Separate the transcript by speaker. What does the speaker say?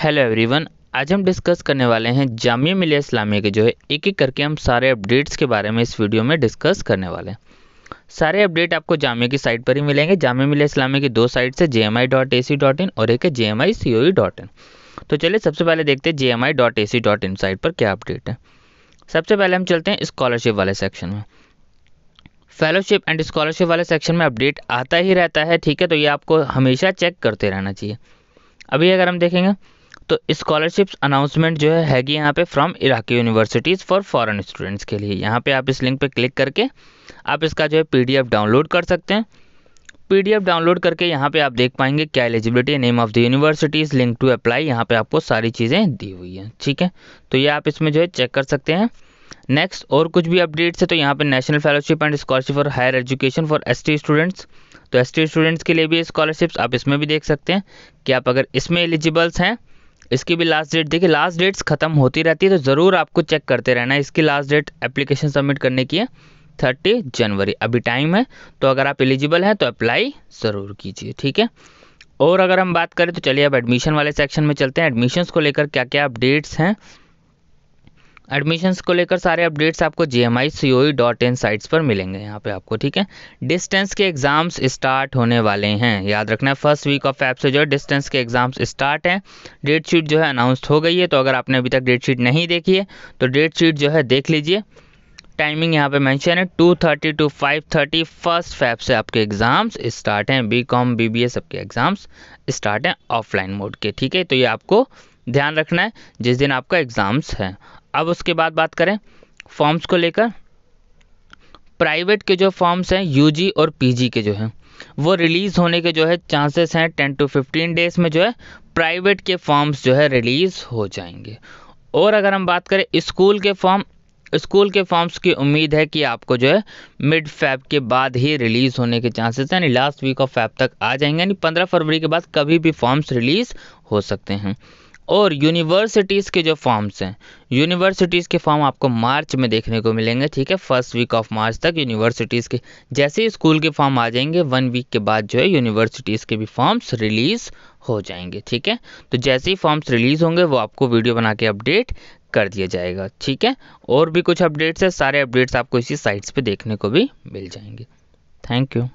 Speaker 1: hello everyone आज हम discuss करने वाले हैं जामिया मिलिया इस्लामिया के जो है एक एक करके हम सारे अपडेट्स के बारे में इस वीडियो में डिस्कस करने वाले हैं सारे अपडेट आपको जामिया की साइट पर ही मिलेंगे जामिया मिलिया इस्लामिया की दो साइट्स है J M I dot A C dot in और एक है J M I C O E dot इन तो चलिए सबसे पहले देखते हैं J M I dot A C dot in site पर क्या अपडेट है सबसे पहले हम चलते हैं स्कॉलरशिप वाले सेक्शन में फेलोशिप एंड स्कॉलरशिप वाले सेक्शन में अपडेट आता ही रहता है ठीक है तो ये आपको हमेशा चेक करते रहना चाहिए अभी अगर हम देखेंगे तो स्कॉलरशिप्स अनाउंसमेंट जो है हैगी यहाँ पे from Iraqi universities for foreign students के लिए यहाँ पे आप इस लिंक पे क्लिक करके आप इसका जो है पीडीएफ डाउनलोड कर सकते हैं पीडीएफ डाउनलोड करके यहाँ पे आप देख पाएंगे क्या eligibility name of the universities link to apply यहाँ पर आपको सारी चीज़ें दी हुई हैं ठीक है तो ये आप इसमें जो है चेक कर सकते हैं नेक्स्ट और कुछ भी अपडेट्स है तो यहाँ पर national fellowship and scholarship for higher education for S students तो एस स्टूडेंट्स के लिए भी स्कॉलरशिप्स आप इसमें भी देख सकते हैं कि आप अगर इसमें एलिजिबल्स हैं इसकी भी लास्ट डेट देखिए लास्ट डेट्स खत्म होती रहती है तो ज़रूर आपको चेक करते रहना इसकी लास्ट डेट एप्लीकेशन सबमिट करने की है थर्टी जनवरी अभी टाइम है तो अगर आप एलिजिबल हैं तो अप्लाई ज़रूर कीजिए ठीक है और अगर हम बात करें तो चलिए अब एडमिशन वाले सेक्शन में चलते हैं एडमिशन्स को लेकर क्या क्या अपडेट्स हैं एडमिशन्स को लेकर सारे अपडेट्स आपको G M I C O E dot in sites पर मिलेंगे यहाँ पे आपको ठीक है डिस्टेंस के एग्जाम्स स्टार्ट होने वाले हैं याद रखना है फर्स्ट वीक ऑफ एप से जो है डिस्टेंस के एग्जाम्स स्टार्ट हैं डेट शीट जो है अनाउंस हो गई है तो अगर आपने अभी तक डेट शीट नहीं देखी है तो डेट शीट जो है देख लीजिए टाइमिंग यहाँ पे मेंशन है two thirty two five thirty first Feb से आपके एग्ज़ाम्स स्टार्ट हैं B com B B S सबके एग्ज़ाम्स स्टार्ट हैं ऑफलाइन मोड के ठीक है तो ये आपको ध्यान रखना है जिस दिन आपका एग्ज़ाम्स है अब उसके बाद बात करें फॉर्म्स को लेकर प्राइवेट के जो फॉर्म्स हैं यूजी और पीजी के जो हैं वो रिलीज़ होने के जो है चांसेस हैं टेन टू फिफ्टीन डेज़ में जो है प्राइवेट के फॉर्म्स जो है रिलीज़ हो जाएंगे और अगर हम बात करें स्कूल के फॉर्म स्कूल के फॉर्म्स की उम्मीद है कि आपको जो है मिड फैब के बाद ही रिलीज़ होने के चांसेस यानी लास्ट वीक ऑफ फैब तक आ जाएंगे यानी पंद्रह फरवरी के बाद कभी भी फॉर्म्स रिलीज़ हो सकते हैं और यूनिवर्सिटीज़ के जो फॉर्म्स हैं यूनिवर्सिटीज़ के फॉर्म आपको मार्च में देखने को मिलेंगे ठीक है फर्स्ट वीक ऑफ मार्च तक यूनिवर्सिटीज़ के जैसे ही स्कूल के फॉर्म आ जाएंगे वन वीक के बाद जो है यूनिवर्सिटीज़ के भी फॉर्म्स रिलीज़ हो जाएंगे ठीक है तो जैसे ही फॉर्म्स रिलीज़ होंगे वो आपको वीडियो बना के अपडेट कर दिया जाएगा ठीक है और भी कुछ अपडेट्स है सारे अपडेट्स आपको इसी साइट्स पर देखने को भी मिल जाएंगे थैंक यू